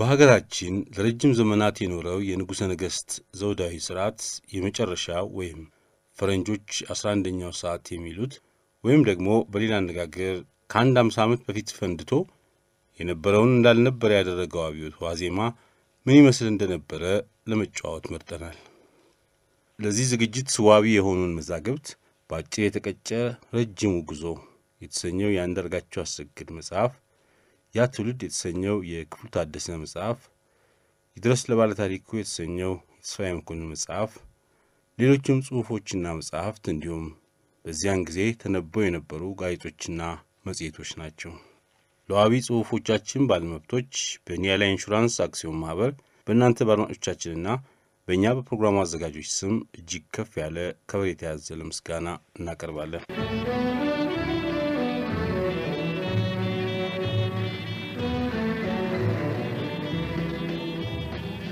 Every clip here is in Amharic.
በሀገራችን ለረጅም ዘመናት የኖረው የንጉሠ ነገሥት ዘውዳዊ ሥርዓት የመጨረሻ ወይም ፈረንጆች 11ኛው ሰዓት የሚሉት ወይም ደግሞ በሌላ አነጋገር ከአንድ 50 ዓመት በፊት ፈንድቶ የነበረውን እንዳልነበረ ያደረገው አብዮት ዋዜማ ምን ይመስል እንደነበረ ለመጨዋወት መርጠናል። ለዚህ ዝግጅት ስዋቢ የሆኑን መዛግብት በአጭር የተቀጨ ረጅሙ ጉዞ የተሰኘው የአንዳርጋቸው አሰግድ መጽሐፍ ያ ትውልድ የተሰኘው የክፍሉ ታደሰ መጽሐፍ፣ ይድረስ ለባለታሪኩ የተሰኘው የተስፋዬ መኮንን መጽሐፍ፣ ሌሎችም ጽሑፎችና መጽሐፍት እንዲሁም በዚያን ጊዜ ተነበው የነበሩ ጋዜጦችና መጽሔቶች ናቸው። ለዋቢ ጽሑፎቻችን ባለመብቶች በኒያላ ኢንሹራንስ አክሲዮን ማህበር በእናንተ በአድማጮቻችንና በእኛ በፕሮግራሙ አዘጋጆች ስም እጅግ ከፍ ያለ ከበሬታ ያዘለ ምስጋና እናቀርባለን።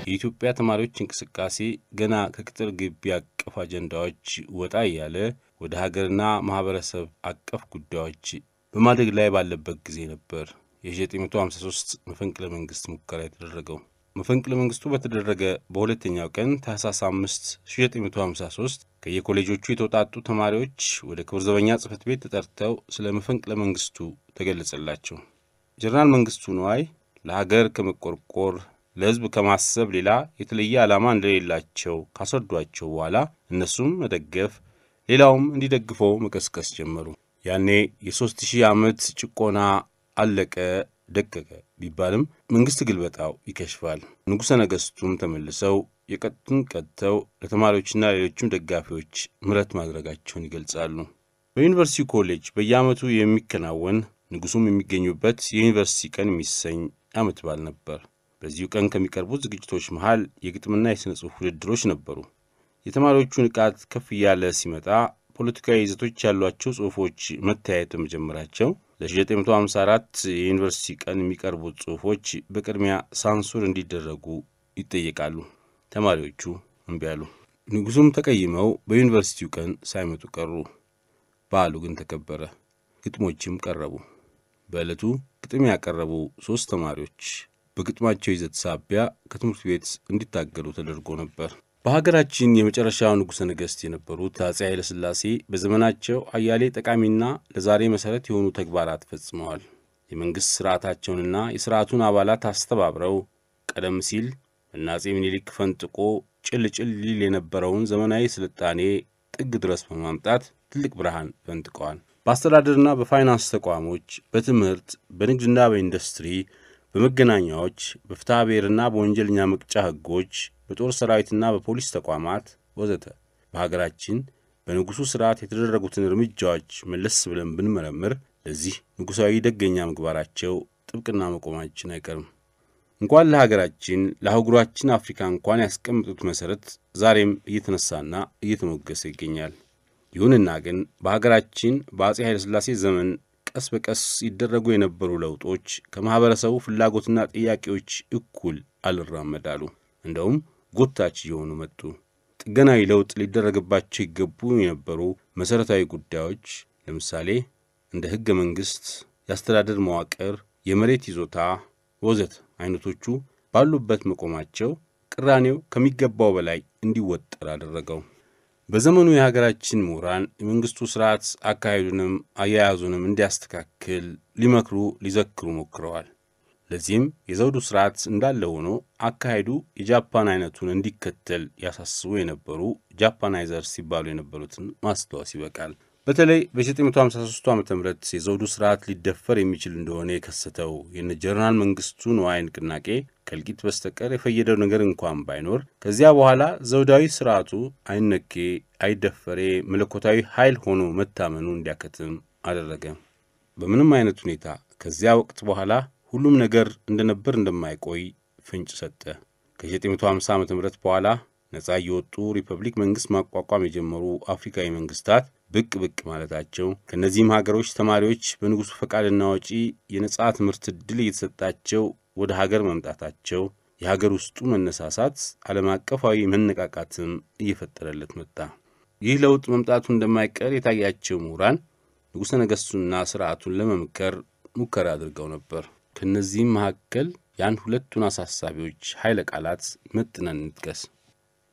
የኢትዮጵያ ተማሪዎች እንቅስቃሴ ገና ከቅጥር ግቢ አቀፍ አጀንዳዎች ወጣ እያለ ወደ ሀገርና ማህበረሰብ አቀፍ ጉዳዮች በማደግ ላይ ባለበት ጊዜ ነበር የ1953 መፈንቅለ መንግስት ሙከራ የተደረገው። መፈንቅለ መንግስቱ በተደረገ በሁለተኛው ቀን ታህሳስ 5 ከየኮሌጆቹ የተውጣጡ ተማሪዎች ወደ ክብር ዘበኛ ጽህፈት ቤት ተጠርተው ስለ መፈንቅለ መንግስቱ ተገለጸላቸው። ጀነራል መንግስቱ ነዋይ ለሀገር ከመቆርቆር ለሕዝብ ከማሰብ ሌላ የተለየ ዓላማ እንደሌላቸው ካስረዷቸው በኋላ እነሱም መደገፍ ሌላውም እንዲደግፈው መቀስቀስ ጀመሩ። ያኔ የሦስት ሺህ ዓመት ጭቆና አለቀ ደቀቀ ቢባልም መንግሥት ግልበጣው ይከሽፋል። ንጉሠ ነገሥቱም ተመልሰው የቀጡን ቀጥተው ለተማሪዎችና ሌሎችም ደጋፊዎች ምረት ማድረጋቸውን ይገልጻሉ። በዩኒቨርሲቲ ኮሌጅ በየዓመቱ የሚከናወን ንጉሡም የሚገኙበት የዩኒቨርሲቲ ቀን የሚሰኝ ዓመት በዓል ነበር። በዚሁ ቀን ከሚቀርቡት ዝግጅቶች መሃል የግጥምና የሥነ ጽሑፍ ውድድሮች ነበሩ። የተማሪዎቹ ንቃት ከፍ እያለ ሲመጣ ፖለቲካዊ ይዘቶች ያሏቸው ጽሑፎች መታየት በመጀመራቸው ለ1954 የዩኒቨርሲቲ ቀን የሚቀርቡት ጽሑፎች በቅድሚያ ሳንሱር እንዲደረጉ ይጠየቃሉ። ተማሪዎቹ እምቢ አሉ። ተቀይመው በዩኒቨርሲቲው ቀን ሳይመጡ ቀሩ። በዓሉ ግን ተከበረ። ግጥሞችም ቀረቡ። በዕለቱ ግጥም ያቀረቡ ሦስት ተማሪዎች በግጥማቸው ይዘት ሳቢያ ከትምህርት ቤት እንዲታገሉ ተደርጎ ነበር። በሀገራችን የመጨረሻው ንጉሠ ነገሥት የነበሩት አፄ ኃይለሥላሴ በዘመናቸው አያሌ ጠቃሚና ለዛሬ መሠረት የሆኑ ተግባራት ፈጽመዋል። የመንግሥት ሥርዓታቸውንና የሥርዓቱን አባላት አስተባብረው ቀደም ሲል እነ አፄ ምኒልክ ፈንጥቆ ጭልጭል ሊል የነበረውን ዘመናዊ ስልጣኔ ጥግ ድረስ በማምጣት ትልቅ ብርሃን ፈንጥቀዋል። በአስተዳደርና በፋይናንስ ተቋሞች፣ በትምህርት፣ በንግድና በኢንዱስትሪ በመገናኛዎች በፍትሐ ብሔርና በወንጀለኛ መቅጫ ሕጎች በጦር ሰራዊትና በፖሊስ ተቋማት ወዘተ በሀገራችን በንጉሡ ሥርዓት የተደረጉትን እርምጃዎች መለስ ብለን ብንመረምር ለዚህ ንጉሣዊ ደገኛ ምግባራቸው ጥብቅና መቆማችን አይቀርም። እንኳን ለሀገራችን ለአህጉራችን አፍሪካ እንኳን ያስቀምጡት መሠረት ዛሬም እየተነሳና እየተሞገሰ ይገኛል። ይሁንና ግን በሀገራችን በአጼ ኃይለሥላሴ ዘመን ቀስ በቀስ ይደረጉ የነበሩ ለውጦች ከማኅበረሰቡ ፍላጎትና ጥያቄዎች እኩል አልራመዳሉ። እንደውም ጎታች እየሆኑ መጡ። ጥገናዊ ለውጥ ሊደረግባቸው ይገቡ የነበሩ መሠረታዊ ጉዳዮች ለምሳሌ እንደ ሕገ መንግሥት፣ የአስተዳደር መዋቅር፣ የመሬት ይዞታ ወዘት አይነቶቹ ባሉበት መቆማቸው ቅራኔው ከሚገባው በላይ እንዲወጠር አደረገው። በዘመኑ የሀገራችን ምሁራን የመንግስቱ ስርዓት አካሄዱንም አያያዙንም እንዲያስተካክል ሊመክሩ ሊዘክሩ ሞክረዋል። ለዚህም የዘውዱ ስርዓት እንዳለ ሆኖ አካሄዱ የጃፓን አይነቱን እንዲከተል ያሳስቡ የነበሩ ጃፓናይዘርስ ሲባሉ የነበሩትን ማስታወስ ይበቃል። በተለይ በ1953 ዓ ም የዘውዱ ስርዓት ሊደፈር የሚችል እንደሆነ የከሰተው የጀነራል መንግስቱ ንዋይ ንቅናቄ ከእልቂት በስተቀር የፈየደው ነገር እንኳን ባይኖር ከዚያ በኋላ ዘውዳዊ ስርዓቱ አይነኬ፣ አይደፈሬ መለኮታዊ ኃይል ሆኖ መታመኑ እንዲያከትም አደረገ። በምንም አይነት ሁኔታ ከዚያ ወቅት በኋላ ሁሉም ነገር እንደነበር እንደማይቆይ ፍንጭ ሰጠ። ከ1950 ዓ ም በኋላ ነፃ እየወጡ ሪፐብሊክ መንግሥት ማቋቋም የጀመሩ አፍሪካዊ መንግስታት ብቅ ብቅ ማለታቸው ከእነዚህም ሀገሮች ተማሪዎች በንጉሱ ፈቃድና ወጪ የነጻ ትምህርት ዕድል እየተሰጣቸው ወደ ሀገር መምጣታቸው የሀገር ውስጡ መነሳሳት ዓለም አቀፋዊ መነቃቃትም እየፈጠረለት መጣ። ይህ ለውጥ መምጣቱ እንደማይቀር የታያቸው ምሁራን ንጉሠ ነገሥቱና ሥርዓቱን ለመምከር ሙከራ አድርገው ነበር። ከእነዚህም መካከል ያን ሁለቱን አሳሳቢዎች ኃይለ ቃላት መጥነን እንጥቀስ።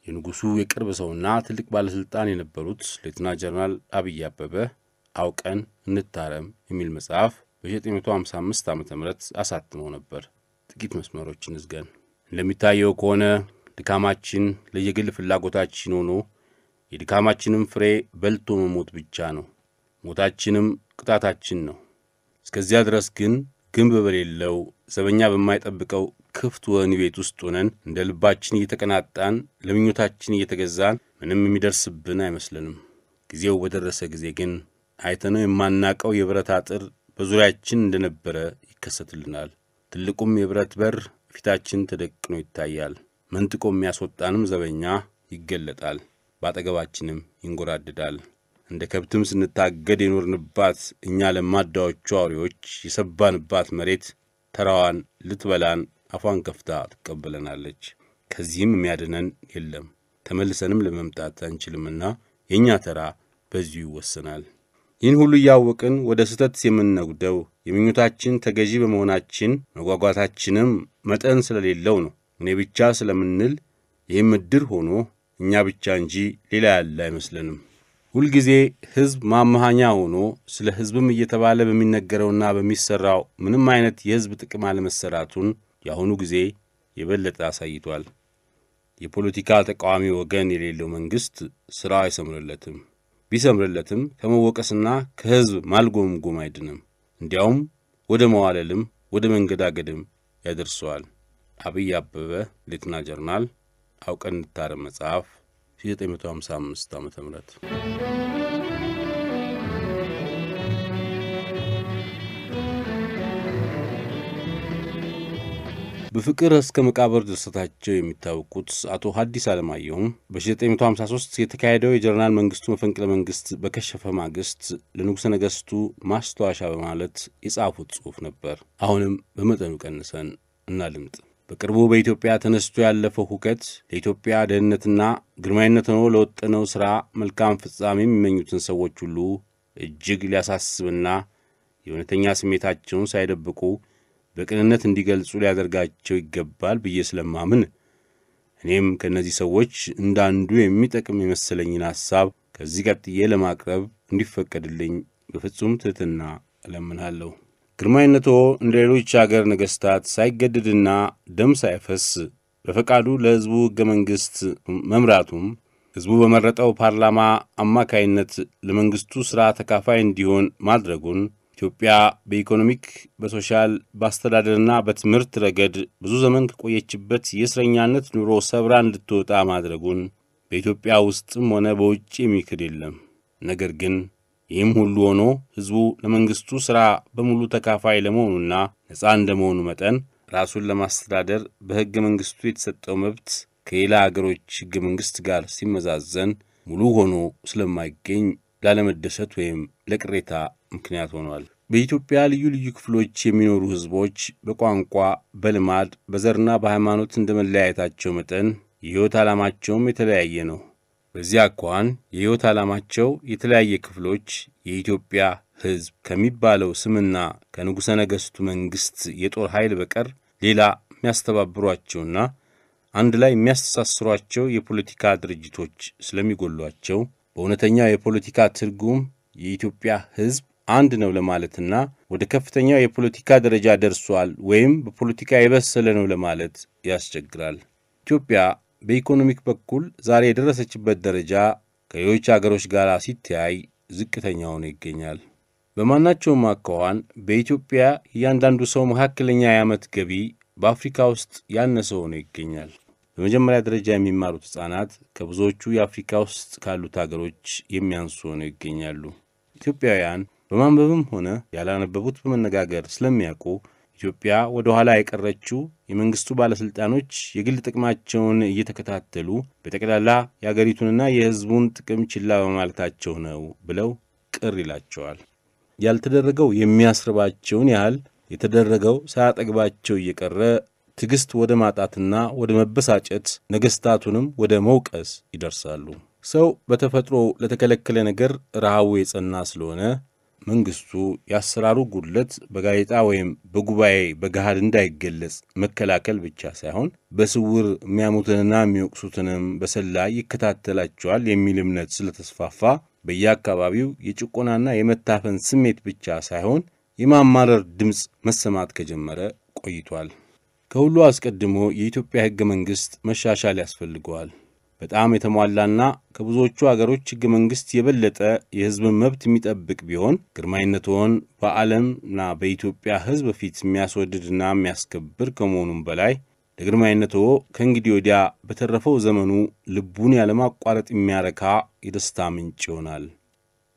የንጉሱ የቅርብ ሰውና ትልቅ ባለሥልጣን የነበሩት ሌትና ጀነራል አብይ አበበ አውቀን እንታረም የሚል መጽሐፍ በ 955 ዓ ም አሳትመው ነበር። ጥቂት መስመሮችን እዝገን። እንደሚታየው ከሆነ ድካማችን ለየግል ፍላጎታችን ሆኖ የድካማችንም ፍሬ በልቶ መሞት ብቻ ነው። ሞታችንም ቅጣታችን ነው። እስከዚያ ድረስ ግን ግንብ በሌለው ዘበኛ በማይጠብቀው ክፍት ወህኒ ቤት ውስጥ ሆነን እንደ ልባችን እየተቀናጣን ለምኞታችን እየተገዛን ምንም የሚደርስብን አይመስልንም። ጊዜው በደረሰ ጊዜ ግን አይተነው የማናቀው የብረት አጥር በዙሪያችን እንደነበረ ይከሰትልናል። ትልቁም የብረት በር ፊታችን ተደቅኖ ይታያል። መንጥቆ የሚያስወጣንም ዘበኛ ይገለጣል፣ በአጠገባችንም ይንጎራድዳል። እንደ ከብትም ስንታገድ የኖርንባት እኛ ለማዳዎቹ አውሬዎች የሰባንባት መሬት ተራዋን ልትበላን አፏን ከፍታ ትቀበለናለች። ከዚህም የሚያድነን የለም። ተመልሰንም ለመምጣት አንችልምና የእኛ ተራ በዚሁ ይወሰናል። ይህን ሁሉ እያወቅን ወደ ስህተት የምንነጉደው የምኞታችን ተገዢ በመሆናችን መጓጓታችንም መጠን ስለሌለው ነው። እኔ ብቻ ስለምንል ይህም ምድር ሆኖ እኛ ብቻ እንጂ ሌላ ያለ አይመስለንም። ሁልጊዜ ሕዝብ ማመሃኛ ሆኖ ስለ ሕዝብም እየተባለ በሚነገረውና በሚሠራው ምንም አይነት የሕዝብ ጥቅም አለመሰራቱን የአሁኑ ጊዜ የበለጠ አሳይቷል። የፖለቲካ ተቃዋሚ ወገን የሌለው መንግሥት ሥራ አይሰምርለትም። ቢሰምርለትም ከመወቀስና ከሕዝብ ማልጎምጎም አይድንም። እንዲያውም ወደ መዋለልም ወደ መንገዳገድም ያደርሰዋል። አብይ አበበ ሌትና ጀርናል አውቀን እንታረም መጽሐፍ 1955 ዓ ም በፍቅር እስከ መቃብር ድርሰታቸው የሚታወቁት አቶ ሀዲስ አለማየሁም በ1953 የተካሄደው የጀነራል መንግስቱ መፈንቅለ መንግስት በከሸፈ ማግስት ለንጉሠ ነገሥቱ ማስታወሻ በማለት የጻፉት ጽሑፍ ነበር። አሁንም በመጠኑ ቀንሰን እናልምጥ በቅርቡ በኢትዮጵያ ተነስቶ ያለፈው ሁከት ለኢትዮጵያ ደህንነትና ግርማዊነት ሆኖ ለወጠነው ሥራ መልካም ፍጻሜ የሚመኙትን ሰዎች ሁሉ እጅግ ሊያሳስብና የእውነተኛ ስሜታቸውን ሳይደብቁ በቅንነት እንዲገልጹ ሊያደርጋቸው ይገባል ብዬ ስለማምን እኔም ከእነዚህ ሰዎች እንዳንዱ የሚጠቅም የመሰለኝን ሐሳብ ከዚህ ቀጥዬ ለማቅረብ እንዲፈቀድልኝ በፍጹም ትሕትና እለምናለሁ። ግርማዊነቶ እንደ ሌሎች አገር ነገሥታት ሳይገደድና ደም ሳይፈስ በፈቃዱ ለሕዝቡ ሕገ መንግሥት መምራቱም ሕዝቡ በመረጠው ፓርላማ አማካይነት ለመንግሥቱ ሥራ ተካፋይ እንዲሆን ማድረጉን ኢትዮጵያ በኢኮኖሚክ በሶሻል በአስተዳደርና በትምህርት ረገድ ብዙ ዘመን ከቆየችበት የእስረኛነት ኑሮ ሰብራ እንድትወጣ ማድረጉን በኢትዮጵያ ውስጥም ሆነ በውጭ የሚክድ የለም። ነገር ግን ይህም ሁሉ ሆኖ ሕዝቡ ለመንግሥቱ ሥራ በሙሉ ተካፋይ ለመሆኑና ነፃ እንደመሆኑ መጠን ራሱን ለማስተዳደር በሕገ መንግሥቱ የተሰጠው መብት ከሌላ አገሮች ሕገ መንግሥት ጋር ሲመዛዘን ሙሉ ሆኖ ስለማይገኝ ላለመደሰት ወይም ለቅሬታ ምክንያት ሆኗል። በኢትዮጵያ ልዩ ልዩ ክፍሎች የሚኖሩ ህዝቦች በቋንቋ፣ በልማድ፣ በዘርና በሃይማኖት እንደመለያየታቸው መጠን የሕይወት ዓላማቸውም የተለያየ ነው። በዚህ አኳኋን የሕይወት ዓላማቸው የተለያየ ክፍሎች የኢትዮጵያ ሕዝብ ከሚባለው ስምና ከንጉሠ ነገሥቱ መንግሥት የጦር ኃይል በቀር ሌላ የሚያስተባብሯቸውና አንድ ላይ የሚያስተሳስሯቸው የፖለቲካ ድርጅቶች ስለሚጎሏቸው በእውነተኛው የፖለቲካ ትርጉም የኢትዮጵያ ሕዝብ አንድ ነው ለማለትና ወደ ከፍተኛው የፖለቲካ ደረጃ ደርሷል ወይም በፖለቲካ የበሰለ ነው ለማለት ያስቸግራል። ኢትዮጵያ በኢኮኖሚክ በኩል ዛሬ የደረሰችበት ደረጃ ከሌሎች አገሮች ጋር ሲተያይ ዝቅተኛ ሆኖ ይገኛል። በማናቸውም አኳኋን በኢትዮጵያ እያንዳንዱ ሰው መካከለኛ የዓመት ገቢ በአፍሪካ ውስጥ ያነሰ ሆኖ ይገኛል። በመጀመሪያ ደረጃ የሚማሩት ሕፃናት ከብዙዎቹ የአፍሪካ ውስጥ ካሉት አገሮች የሚያንሱ ሆነው ይገኛሉ። ኢትዮጵያውያን በማንበብም ሆነ ያላነበቡት በመነጋገር ስለሚያውቁ ኢትዮጵያ ወደ ኋላ የቀረችው የመንግስቱ ባለሥልጣኖች የግል ጥቅማቸውን እየተከታተሉ በጠቅላላ የአገሪቱንና የሕዝቡን ጥቅም ችላ በማለታቸው ነው ብለው ቅር ይላቸዋል። ያልተደረገው የሚያስርባቸውን ያህል የተደረገው ሳያጠግባቸው እየቀረ ትዕግሥት ወደ ማጣትና ወደ መበሳጨት ነገሥታቱንም ወደ መውቀስ ይደርሳሉ። ሰው በተፈጥሮ ለተከለከለ ነገር ረሃቡ የጸና ስለሆነ መንግስቱ የአሰራሩ ጉድለት በጋዜጣ ወይም በጉባኤ በገሃድ እንዳይገለጽ መከላከል ብቻ ሳይሆን በስውር የሚያሙትንና የሚወቅሱትንም በሰላ ይከታተላቸዋል የሚል እምነት ስለተስፋፋ በየአካባቢው የጭቆናና የመታፈን ስሜት ብቻ ሳይሆን የማማረር ድምፅ መሰማት ከጀመረ ቆይቷል። ከሁሉ አስቀድሞ የኢትዮጵያ ሕገ መንግሥት መሻሻል ያስፈልገዋል። በጣም የተሟላና ከብዙዎቹ አገሮች ህገ መንግስት የበለጠ የህዝብ መብት የሚጠብቅ ቢሆን ግርማዊነትዎን በዓለምና በኢትዮጵያ ህዝብ ፊት የሚያስወድድና የሚያስከብር ከመሆኑም በላይ ለግርማዊነትዎ ከእንግዲህ ወዲያ በተረፈው ዘመኑ ልቡን ያለማቋረጥ የሚያረካ የደስታ ምንጭ ይሆናል።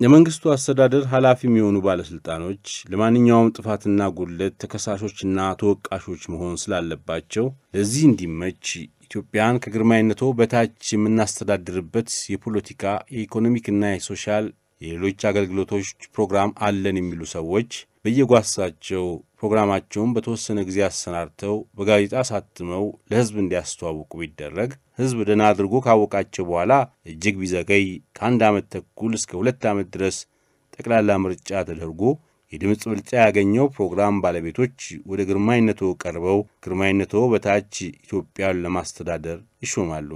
የመንግስቱ አስተዳደር ኃላፊ የሚሆኑ ባለሥልጣኖች ለማንኛውም ጥፋትና ጉድለት ተከሳሾችና ተወቃሾች መሆን ስላለባቸው ለዚህ እንዲመች ኢትዮጵያን ከግርማዊነቶ በታች የምናስተዳድርበት የፖለቲካ የኢኮኖሚክና የሶሻል የሌሎች አገልግሎቶች ፕሮግራም አለን የሚሉ ሰዎች በየጓሳቸው ፕሮግራማቸውን በተወሰነ ጊዜ አሰናድተው በጋዜጣ አሳትመው ለሕዝብ እንዲያስተዋውቁ ቢደረግ ሕዝብ ደህና አድርጎ ካወቃቸው በኋላ እጅግ ቢዘገይ ከአንድ ዓመት ተኩል እስከ ሁለት ዓመት ድረስ ጠቅላላ ምርጫ ተደርጎ የድምፅ ብልጫ ያገኘው ፕሮግራም ባለቤቶች ወደ ግርማይነቶ ቀርበው ግርማይነቶ በታች ኢትዮጵያን ለማስተዳደር ይሾማሉ።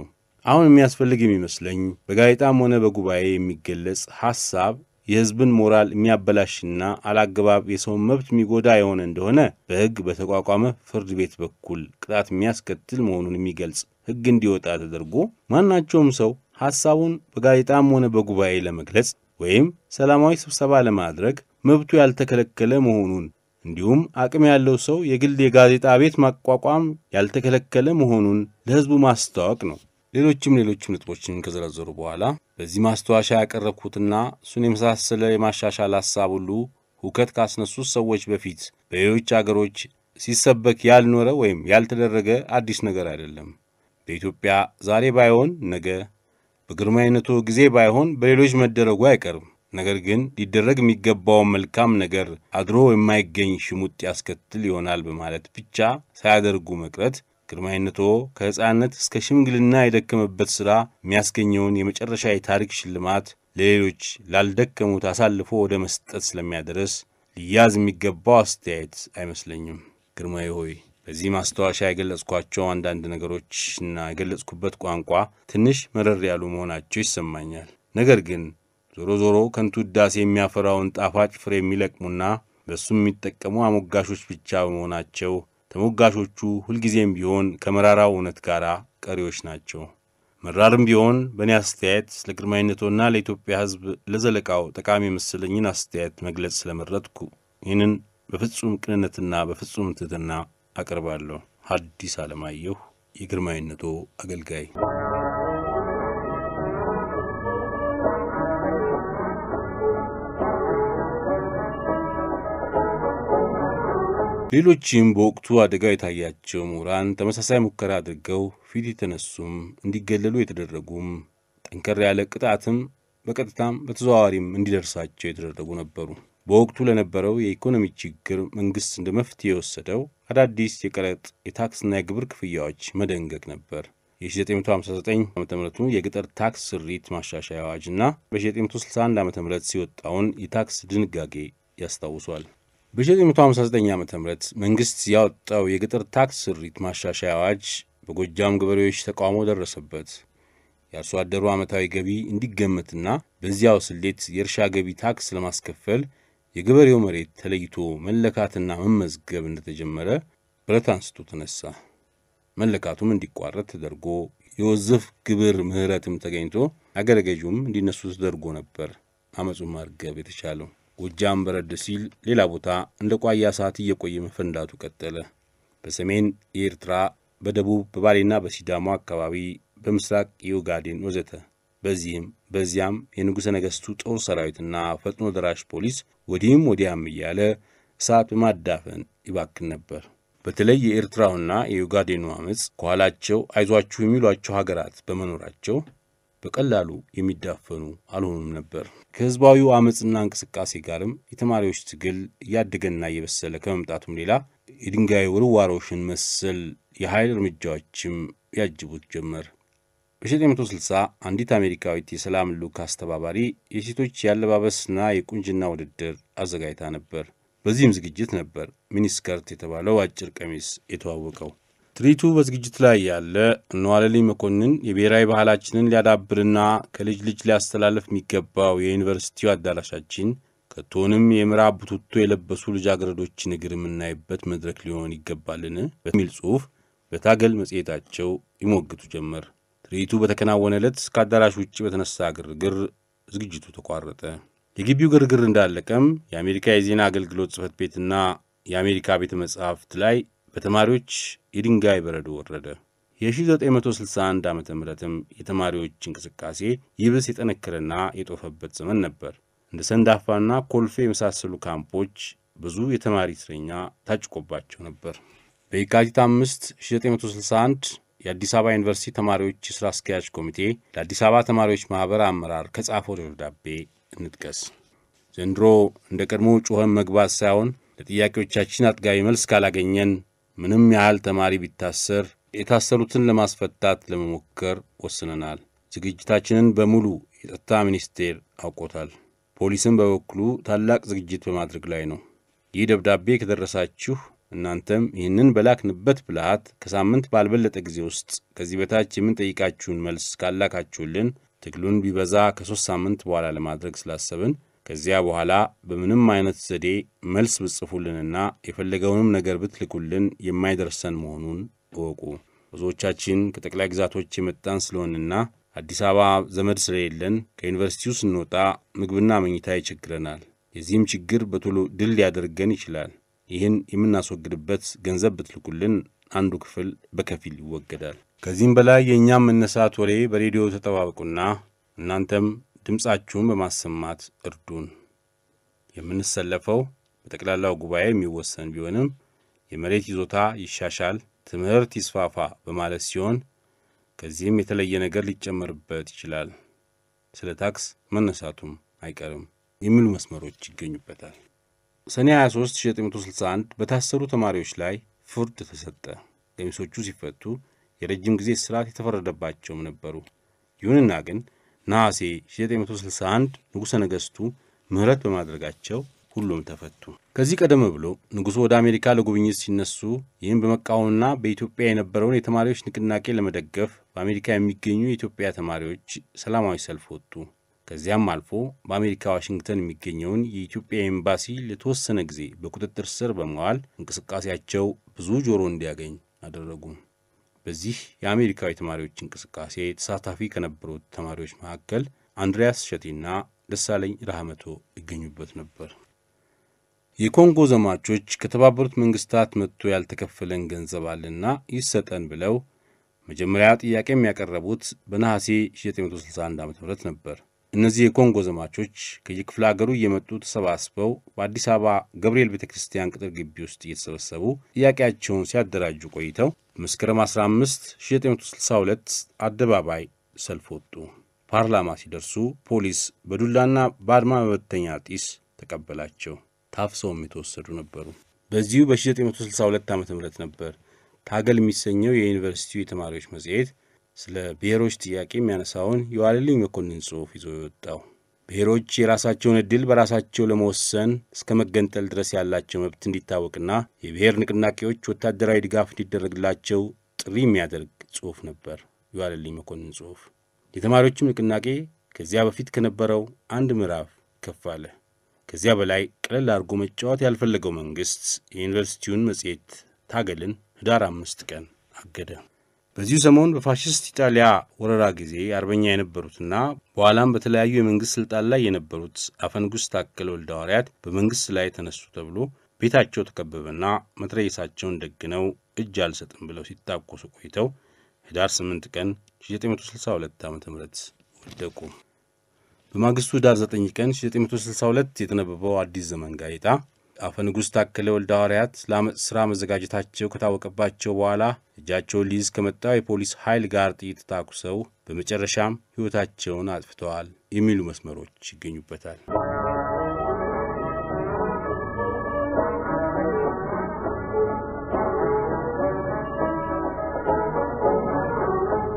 አሁን የሚያስፈልግ የሚመስለኝ በጋዜጣም ሆነ በጉባኤ የሚገለጽ ሐሳብ የሕዝብን ሞራል የሚያበላሽና አላግባብ የሰውን መብት የሚጎዳ የሆነ እንደሆነ በሕግ በተቋቋመ ፍርድ ቤት በኩል ቅጣት የሚያስከትል መሆኑን የሚገልጽ ሕግ እንዲወጣ ተደርጎ ማናቸውም ሰው ሐሳቡን በጋዜጣም ሆነ በጉባኤ ለመግለጽ ወይም ሰላማዊ ስብሰባ ለማድረግ መብቱ ያልተከለከለ መሆኑን እንዲሁም አቅም ያለው ሰው የግል የጋዜጣ ቤት ማቋቋም ያልተከለከለ መሆኑን ለሕዝቡ ማስተዋወቅ ነው። ሌሎችም ሌሎችም ነጥቦችን ከዘረዘሩ በኋላ በዚህ ማስታወሻ ያቀረብኩትና እሱን የመሳሰለ የማሻሻል ሐሳብ ሁሉ ሁከት ካስነሱት ሰዎች በፊት በሌሎች አገሮች ሲሰበክ ያልኖረ ወይም ያልተደረገ አዲስ ነገር አይደለም። በኢትዮጵያ ዛሬ ባይሆን ነገ፣ በግርማዊነቱ ጊዜ ባይሆን በሌሎች መደረጉ አይቀርም። ነገር ግን ሊደረግ የሚገባው መልካም ነገር አድሮ የማይገኝ ሽሙጥ ያስከትል ይሆናል በማለት ብቻ ሳያደርጉ መቅረት ግርማይነቶ ከሕፃነት እስከ ሽምግልና የደከመበት ሥራ የሚያስገኘውን የመጨረሻ የታሪክ ሽልማት ለሌሎች ላልደከሙት አሳልፎ ወደ መስጠት ስለሚያደርስ ሊያዝ የሚገባው አስተያየት አይመስለኝም። ግርማዊ ሆይ በዚህ ማስታወሻ የገለጽኳቸው አንዳንድ ነገሮች እና የገለጽኩበት ቋንቋ ትንሽ መረር ያሉ መሆናቸው ይሰማኛል። ነገር ግን ዞሮ ዞሮ ከንቱ ውዳሴ የሚያፈራውን ጣፋጭ ፍሬ የሚለቅሙና በእሱም የሚጠቀሙ አሞጋሾች ብቻ በመሆናቸው ተሞጋሾቹ ሁልጊዜም ቢሆን ከመራራው እውነት ጋር ቀሪዎች ናቸው። መራርም ቢሆን በእኔ አስተያየት ስለ ለኢትዮጵያ ሕዝብ ለዘለቃው ጠቃሚ የመሰለኝን አስተያየት መግለጽ ስለመረጥኩ ይህንን በፍጹም ቅንነትና በፍጹም ትሕትና አቀርባለሁ። ሐዲስ ዓለማየሁ የግርማዊነቶ አገልጋይ ሌሎችም በወቅቱ አደጋው የታያቸው ምሁራን ተመሳሳይ ሙከራ አድርገው ፊት የተነሱም እንዲገለሉ የተደረጉም ጠንከር ያለ ቅጣትም በቀጥታም በተዘዋዋሪም እንዲደርሳቸው የተደረጉ ነበሩ። በወቅቱ ለነበረው የኢኮኖሚ ችግር መንግስት እንደ መፍትሄ የወሰደው አዳዲስ የቀረጥ የታክስና የግብር ክፍያዎች መደንገግ ነበር። የ1959 ዓ ም የገጠር ታክስ ስሪት ማሻሻያ እና በ1961 ዓ ም ሲወጣውን የታክስ ድንጋጌ ያስታውሷል። በ1959 ዓ ም መንግሥት ያወጣው የገጠር ታክስ ስሪት ማሻሻያ አዋጅ በጎጃም ገበሬዎች ተቃውሞ ደረሰበት። የአርሶ አደሩ ዓመታዊ ገቢ እንዲገመትና በዚያው ስሌት የእርሻ ገቢ ታክስ ለማስከፈል የገበሬው መሬት ተለይቶ መለካትና መመዝገብ እንደተጀመረ ብረት አንስቶ ተነሳ። መለካቱም እንዲቋረጥ ተደርጎ የወዝፍ ግብር ምህረትም ተገኝቶ አገረ እንዲነሱ ተደርጎ ነበር አመፁን ማርገብ የተቻለው። ጎጃም በረድ ሲል ሌላ ቦታ እንደ ቋያ ሰዓት እየቆየ መፈንዳቱ ቀጠለ። በሰሜን የኤርትራ በደቡብ በባሌና በሲዳማ አካባቢ በምስራቅ የኡጋዴን ወዘተ። በዚህም በዚያም የንጉሠ ነገሥቱ ጦር ሰራዊትና ፈጥኖ ደራሽ ፖሊስ ወዲህም ወዲያም እያለ እሳት በማዳፈን ይባክን ነበር። በተለይ የኤርትራውና የዩጋዴኑ አመፅ ከኋላቸው አይዟችሁ የሚሏቸው ሀገራት በመኖራቸው በቀላሉ የሚዳፈኑ አልሆኑም ነበር። ከህዝባዊው አመፅና እንቅስቃሴ ጋርም የተማሪዎች ትግል እያደገና እየበሰለ ከመምጣቱም ሌላ የድንጋይ ውርዋሮሽን መሰል የኃይል እርምጃዎችም ያጅቡት ጀመር። በ1960 አንዲት አሜሪካዊት የሰላም ልዑክ አስተባባሪ የሴቶች የአለባበስና የቁንጅና ውድድር አዘጋጅታ ነበር። በዚህም ዝግጅት ነበር ሚኒስከርት የተባለው አጭር ቀሚስ የተዋወቀው። ትርኢቱ በዝግጅት ላይ ያለ እነዋለልኝ መኮንን የብሔራዊ ባህላችንን ሊያዳብርና ከልጅ ልጅ ሊያስተላልፍ የሚገባው የዩኒቨርሲቲው አዳራሻችን ከቶንም የምዕራብ ቡትቶ የለበሱ ልጃገረዶችን እግር የምናይበት መድረክ ሊሆን ይገባልን በሚል ጽሑፍ በታገል መጽሔታቸው ይሞግቱ ጀመር። ትርኢቱ በተከናወነ ዕለት ከአዳራሽ ውጭ በተነሳ ግርግር ዝግጅቱ ተቋረጠ። የግቢው ግርግር እንዳለቀም የአሜሪካ የዜና አገልግሎት ጽሕፈት ቤትና የአሜሪካ ቤተ መጻሕፍት ላይ በተማሪዎች የድንጋይ በረዶ ወረደ። የ1961 ዓ ምም የተማሪዎች እንቅስቃሴ ይብስ የጠነከረና የጦፈበት ዘመን ነበር። እንደ ሰንዳፋና ኮልፌ የመሳሰሉ ካምፖች ብዙ የተማሪ እስረኛ ታጭቆባቸው ነበር። በየካቲት 5 1961 የአዲስ አበባ ዩኒቨርሲቲ ተማሪዎች የሥራ አስኪያጅ ኮሚቴ ለአዲስ አበባ ተማሪዎች ማኅበር አመራር ከጻፈው ደብዳቤ እንጥቀስ። ዘንድሮ እንደ ቀድሞ ጩኸን መግባት ሳይሆን ለጥያቄዎቻችን አጥጋቢ መልስ ካላገኘን ምንም ያህል ተማሪ ቢታሰር የታሰሩትን ለማስፈታት ለመሞከር ወስነናል። ዝግጅታችንን በሙሉ የጸጥታ ሚኒስቴር አውቆታል። ፖሊስም በበኩሉ ታላቅ ዝግጅት በማድረግ ላይ ነው። ይህ ደብዳቤ ከደረሳችሁ እናንተም ይህንን በላክንበት ብልሃት ከሳምንት ባልበለጠ ጊዜ ውስጥ ከዚህ በታች የምንጠይቃችሁን መልስ ካላካችሁልን ትግሉን ቢበዛ ከሶስት ሳምንት በኋላ ለማድረግ ስላሰብን ከዚያ በኋላ በምንም አይነት ዘዴ መልስ ብጽፉልንና የፈለገውንም ነገር ብትልኩልን የማይደርሰን መሆኑን እወቁ። ብዙዎቻችን ከጠቅላይ ግዛቶች የመጣን ስለሆንና አዲስ አበባ ዘመድ ስለሌለን ከዩኒቨርሲቲው ስንወጣ ምግብና መኝታ ይቸግረናል። የዚህም ችግር በቶሎ ድል ሊያደርገን ይችላል። ይህን የምናስወግድበት ገንዘብ ብትልኩልን አንዱ ክፍል በከፊል ይወገዳል። ከዚህም በላይ የእኛም መነሳት ወሬ በሬዲዮ ተጠባበቁና እናንተም ድምፃችሁን በማሰማት እርዱን። የምንሰለፈው በጠቅላላው ጉባኤ የሚወሰን ቢሆንም የመሬት ይዞታ ይሻሻል፣ ትምህርት ይስፋፋ በማለት ሲሆን ከዚህም የተለየ ነገር ሊጨመርበት ይችላል። ስለ ታክስ መነሳቱም አይቀርም የሚሉ መስመሮች ይገኙበታል። ሰኔ 23 1961 በታሰሩ ተማሪዎች ላይ ፍርድ ተሰጠ። ገሚሶቹ ሲፈቱ የረጅም ጊዜ ስርዓት የተፈረደባቸውም ነበሩ። ይሁንና ግን ነሐሴ 1961 ንጉሠ ነገሥቱ ምሕረት በማድረጋቸው ሁሉም ተፈቱ። ከዚህ ቀደም ብሎ ንጉሡ ወደ አሜሪካ ለጉብኝት ሲነሱ ይህም በመቃወምና በኢትዮጵያ የነበረውን የተማሪዎች ንቅናቄ ለመደገፍ በአሜሪካ የሚገኙ የኢትዮጵያ ተማሪዎች ሰላማዊ ሰልፍ ወጡ። ከዚያም አልፎ በአሜሪካ ዋሽንግተን የሚገኘውን የኢትዮጵያ ኤምባሲ ለተወሰነ ጊዜ በቁጥጥር ስር በመዋል እንቅስቃሴያቸው ብዙ ጆሮ እንዲያገኝ አደረጉ። በዚህ የአሜሪካዊ ተማሪዎች እንቅስቃሴ ተሳታፊ ከነበሩት ተማሪዎች መካከል አንድሪያስ ሸቴና ደሳለኝ ረሃመቶ ይገኙበት ነበር። የኮንጎ ዘማቾች ከተባበሩት መንግስታት መጥቶ ያልተከፈለን ገንዘብ አለና ይሰጠን ብለው መጀመሪያ ጥያቄ የሚያቀረቡት በነሐሴ 1961 ዓ ም ነበር። እነዚህ የኮንጎ ዘማቾች ከየክፍለ ሀገሩ እየመጡ ተሰባስበው በአዲስ አበባ ገብርኤል ቤተ ክርስቲያን ቅጥር ግቢ ውስጥ እየተሰበሰቡ ጥያቄያቸውን ሲያደራጁ ቆይተው መስከረም 15 1962 አደባባይ ሰልፍ ወጡ። ፓርላማ ሲደርሱ ፖሊስ በዱላና በአድማ መበተኛ ጢስ ተቀበላቸው። ታፍሰውም የተወሰዱ ነበሩ። በዚሁ በ1962 ዓ ም ነበር ታገል የሚሰኘው የዩኒቨርሲቲው የተማሪዎች መጽሔት ስለ ብሔሮች ጥያቄ የሚያነሳውን የዋለልኝ መኮንን ጽሑፍ ይዞ የወጣው ብሔሮች የራሳቸውን ዕድል በራሳቸው ለመወሰን እስከ መገንጠል ድረስ ያላቸው መብት እንዲታወቅና የብሔር ንቅናቄዎች ወታደራዊ ድጋፍ እንዲደረግላቸው ጥሪ የሚያደርግ ጽሑፍ ነበር። የዋለልኝ መኮንን ጽሑፍ የተማሪዎችም ንቅናቄ ከዚያ በፊት ከነበረው አንድ ምዕራፍ ከፍ አለ። ከዚያ በላይ ቀለል አድርጎ መጫወት ያልፈለገው መንግሥት የዩኒቨርሲቲውን መጽሔት ታገልን ህዳር አምስት ቀን አገደ። በዚሁ ሰሞን በፋሽስት ኢጣሊያ ወረራ ጊዜ አርበኛ የነበሩትና በኋላም በተለያዩ የመንግስት ስልጣን ላይ የነበሩት አፈንጉስ ታከለ ወልደ ሐዋርያት በመንግስት ላይ ተነሱ ተብሎ ቤታቸው ተከበበና መትረየሳቸውን ደግነው እጅ አልሰጥም ብለው ሲታቆሱ ቆይተው ህዳር 8 ቀን 1962 ዓ ም ወደቁ። በማግስቱ ህዳር 9 ቀን 1962 የተነበበው አዲስ ዘመን ጋዜጣ አፈ ንጉሥ ታከለ ወልደ ሐዋርያት ለአመፅ ሥራ መዘጋጀታቸው ከታወቀባቸው በኋላ እጃቸውን ሊይዝ ከመጣው የፖሊስ ኃይል ጋር ጥይት ታኩሰው በመጨረሻም ሕይወታቸውን አጥፍተዋል የሚሉ መስመሮች ይገኙበታል።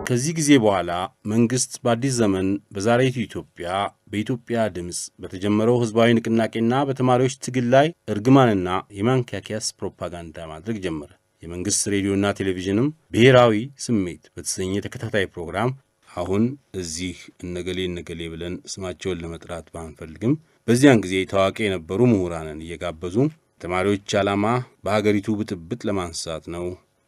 ከዚህ ጊዜ በኋላ መንግሥት በአዲስ ዘመን በዛሬቱ ኢትዮጵያ በኢትዮጵያ ድምፅ በተጀመረው ሕዝባዊ ንቅናቄና በተማሪዎች ትግል ላይ እርግማንና የማንኪያኪያስ ፕሮፓጋንዳ ማድረግ ጀመረ። የመንግሥት ሬዲዮና ቴሌቪዥንም ብሔራዊ ስሜት በተሰኘ ተከታታይ ፕሮግራም አሁን እዚህ እነገሌ እነገሌ ብለን ስማቸውን ለመጥራት ባንፈልግም በዚያን ጊዜ ታዋቂ የነበሩ ምሁራንን እየጋበዙ ተማሪዎች ዓላማ በሀገሪቱ ብጥብጥ ለማንሳት ነው፣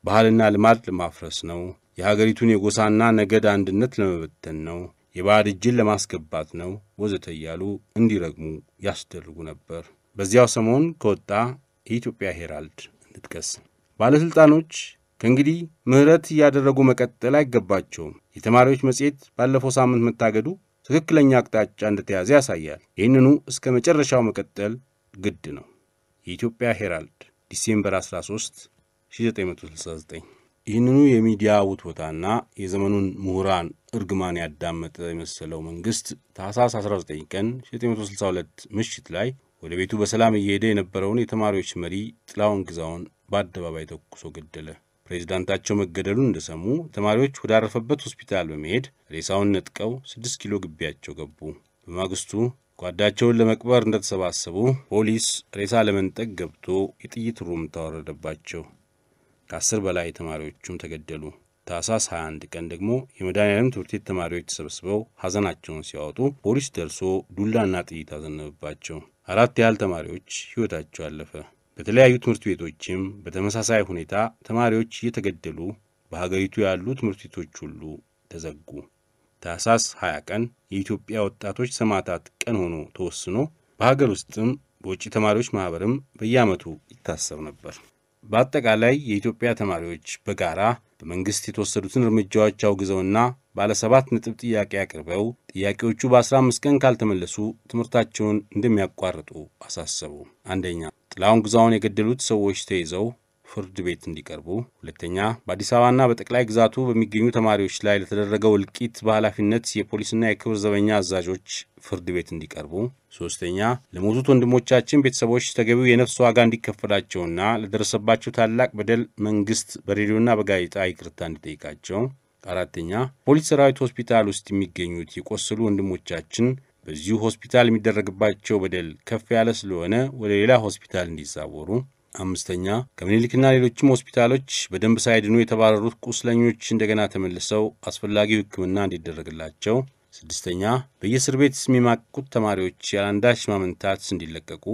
ባህልና ልማድ ለማፍረስ ነው የሀገሪቱን የጎሳና ነገድ አንድነት ለመበተን ነው፣ የባዕድ እጅን ለማስገባት ነው፣ ወዘተ እያሉ እንዲረግሙ ያስደርጉ ነበር። በዚያው ሰሞን ከወጣ የኢትዮጵያ ሄራልድ እንጥቀስ። ባለሥልጣኖች ከእንግዲህ ምህረት እያደረጉ መቀጠል አይገባቸውም። የተማሪዎች መጽሔት ባለፈው ሳምንት መታገዱ ትክክለኛ አቅጣጫ እንደተያዘ ያሳያል። ይህንኑ እስከ መጨረሻው መቀጠል ግድ ነው። የኢትዮጵያ ሄራልድ ዲሴምበር 13 1969 ይህንኑ የሚዲያ ውትወታና የዘመኑን ምሁራን እርግማን ያዳመጠ የመሰለው መንግስት ታህሳስ 19 ቀን 962 ምሽት ላይ ወደ ቤቱ በሰላም እየሄደ የነበረውን የተማሪዎች መሪ ጥላውን ግዛውን በአደባባይ ተኩሶ ገደለ። ፕሬዚዳንታቸው መገደሉን እንደሰሙ ተማሪዎች ወዳረፈበት ሆስፒታል በመሄድ ሬሳውን ነጥቀው ስድስት ኪሎ ግቢያቸው ገቡ። በማግስቱ ጓዳቸውን ለመቅበር እንደተሰባሰቡ ፖሊስ ሬሳ ለመንጠቅ ገብቶ የጥይት ሩምታ ወረደባቸው። ከአስር በላይ ተማሪዎቹም ተገደሉ። ታህሳስ 21 ቀን ደግሞ የመድኃኔዓለም ትምህርት ቤት ተማሪዎች ተሰብስበው ሐዘናቸውን ሲያወጡ ፖሊስ ደርሶ ዱላና ጥይት አዘነበባቸው። አራት ያህል ተማሪዎች ሕይወታቸው አለፈ። በተለያዩ ትምህርት ቤቶችም በተመሳሳይ ሁኔታ ተማሪዎች እየተገደሉ በሀገሪቱ ያሉ ትምህርት ቤቶች ሁሉ ተዘጉ። ታህሳስ 20 ቀን የኢትዮጵያ ወጣቶች ሰማዕታት ቀን ሆኖ ተወስኖ በሀገር ውስጥም በውጭ ተማሪዎች ማህበርም በየዓመቱ ይታሰብ ነበር። በአጠቃላይ የኢትዮጵያ ተማሪዎች በጋራ በመንግስት የተወሰዱትን እርምጃዎች አውግዘውና ባለ ሰባት ነጥብ ጥያቄ አቅርበው ጥያቄዎቹ በ15 ቀን ካልተመለሱ ትምህርታቸውን እንደሚያቋርጡ አሳሰቡ። አንደኛ ጥላሁን ግዛውን የገደሉት ሰዎች ተይዘው ፍርድ ቤት እንዲቀርቡ፣ ሁለተኛ በአዲስ አበባና በጠቅላይ ግዛቱ በሚገኙ ተማሪዎች ላይ ለተደረገው እልቂት በኃላፊነት የፖሊስና የክብር ዘበኛ አዛዦች ፍርድ ቤት እንዲቀርቡ፣ ሶስተኛ ለሞቱት ወንድሞቻችን ቤተሰቦች ተገቢው የነፍስ ዋጋ እንዲከፈላቸውና ለደረሰባቸው ታላቅ በደል መንግስት በሬዲዮና በጋዜጣ ይቅርታ እንዲጠይቃቸው፣ አራተኛ ፖሊስ ሰራዊት ሆስፒታል ውስጥ የሚገኙት የቆሰሉ ወንድሞቻችን በዚሁ ሆስፒታል የሚደረግባቸው በደል ከፍ ያለ ስለሆነ ወደ ሌላ ሆስፒታል እንዲዛወሩ፣ አምስተኛ ከምኒልክና ሌሎችም ሆስፒታሎች በደንብ ሳይድኑ የተባረሩት ቁስለኞች እንደገና ተመልሰው አስፈላጊው ሕክምና እንዲደረግላቸው ስድስተኛ በየእስር ቤት የሚማቅቁት ተማሪዎች ያለአንዳች ማመንታት እንዲለቀቁ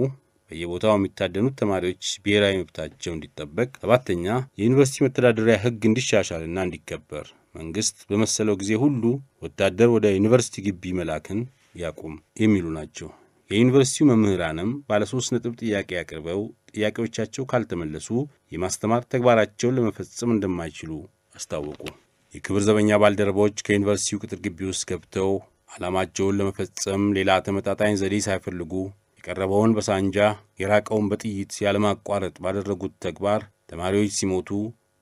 በየቦታው የሚታደኑት ተማሪዎች ብሔራዊ መብታቸው እንዲጠበቅ። ሰባተኛ የዩኒቨርሲቲ መተዳደሪያ ሕግ እንዲሻሻልና እንዲከበር መንግስት በመሰለው ጊዜ ሁሉ ወታደር ወደ ዩኒቨርሲቲ ግቢ መላክን ያቁም የሚሉ ናቸው። የዩኒቨርሲቲው መምህራንም ባለሶስት ነጥብ ጥያቄ አቅርበው ጥያቄዎቻቸው ካልተመለሱ የማስተማር ተግባራቸውን ለመፈጸም እንደማይችሉ አስታወቁ። የክብር ዘበኛ ባልደረቦች ከዩኒቨርሲቲው ቅጥር ግቢ ውስጥ ገብተው ዓላማቸውን ለመፈጸም ሌላ ተመጣጣኝ ዘዴ ሳይፈልጉ የቀረበውን በሳንጃ የራቀውን በጥይት ያለማቋረጥ ባደረጉት ተግባር ተማሪዎች ሲሞቱ፣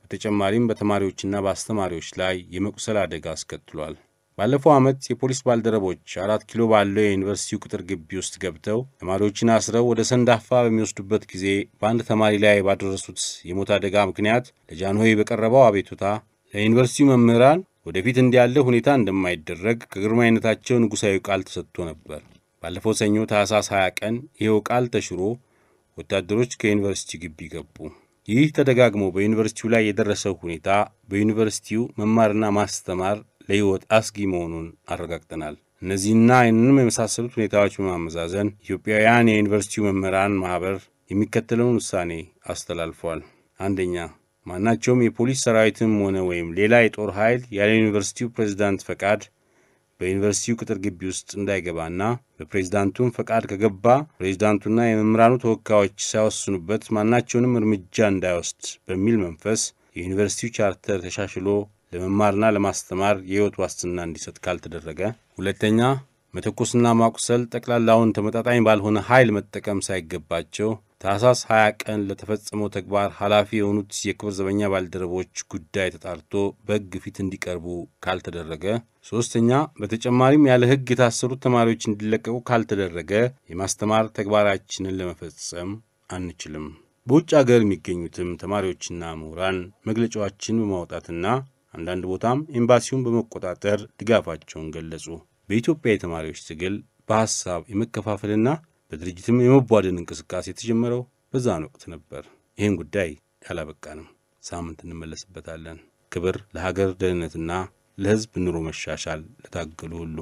በተጨማሪም በተማሪዎችና በአስተማሪዎች ላይ የመቁሰል አደጋ አስከትሏል። ባለፈው ዓመት የፖሊስ ባልደረቦች አራት ኪሎ ባለው የዩኒቨርሲቲው ቅጥር ግቢ ውስጥ ገብተው ተማሪዎችን አስረው ወደ ሰንዳፋ በሚወስዱበት ጊዜ በአንድ ተማሪ ላይ ባደረሱት የሞት አደጋ ምክንያት ለጃንሆይ በቀረበው አቤቱታ ለዩኒቨርሲቲው መምህራን ወደፊት እንዲያለ ሁኔታ እንደማይደረግ ከግርማዊነታቸው ንጉሳዊ ቃል ተሰጥቶ ነበር። ባለፈው ሰኞ ታህሳስ 20 ቀን ይኸው ቃል ተሽሮ ወታደሮች ከዩኒቨርሲቲ ግቢ ገቡ። ይህ ተደጋግሞ በዩኒቨርሲቲው ላይ የደረሰው ሁኔታ በዩኒቨርሲቲው መማርና ማስተማር ለሕይወት አስጊ መሆኑን አረጋግጠናል። እነዚህና ይህንንም የመሳሰሉት ሁኔታዎች በማመዛዘን ኢትዮጵያውያን የዩኒቨርሲቲው መምህራን ማኅበር የሚከተለውን ውሳኔ አስተላልፏል። አንደኛ ማናቸውም የፖሊስ ሰራዊትም ሆነ ወይም ሌላ የጦር ኃይል ያለ ዩኒቨርሲቲው ፕሬዝዳንት ፈቃድ በዩኒቨርሲቲው ቅጥር ግቢ ውስጥ እንዳይገባና በፕሬዚዳንቱም ፈቃድ ከገባ ፕሬዝዳንቱና የመምህራኑ ተወካዮች ሳይወስኑበት ማናቸውንም እርምጃ እንዳይወስድ በሚል መንፈስ የዩኒቨርሲቲው ቻርተር ተሻሽሎ ለመማርና ለማስተማር የህይወት ዋስትና እንዲሰጥ ካልተደረገ፣ ሁለተኛ መተኮስና ማቁሰል ጠቅላላውን ተመጣጣኝ ባልሆነ ኃይል መጠቀም ሳይገባቸው ታህሳስ 20 ቀን ለተፈጸመው ተግባር ኃላፊ የሆኑት የክብር ዘበኛ ባልደረቦች ጉዳይ ተጣርቶ በሕግ ፊት እንዲቀርቡ ካልተደረገ፣ ሶስተኛ በተጨማሪም ያለ ሕግ የታሰሩት ተማሪዎች እንዲለቀቁ ካልተደረገ የማስተማር ተግባራችንን ለመፈጸም አንችልም። በውጭ አገር የሚገኙትም ተማሪዎችና ምሁራን መግለጫዎችን በማውጣትና አንዳንድ ቦታም ኤምባሲውን በመቆጣጠር ድጋፋቸውን ገለጹ። በኢትዮጵያ የተማሪዎች ትግል በሐሳብ የመከፋፈልና በድርጅትም የመቧደን እንቅስቃሴ የተጀመረው በዛን ወቅት ነበር። ይህን ጉዳይ ያላበቃንም ሳምንት እንመለስበታለን። ክብር ለሀገር ደህንነትና ለሕዝብ ኑሮ መሻሻል ለታገሉ ሁሉ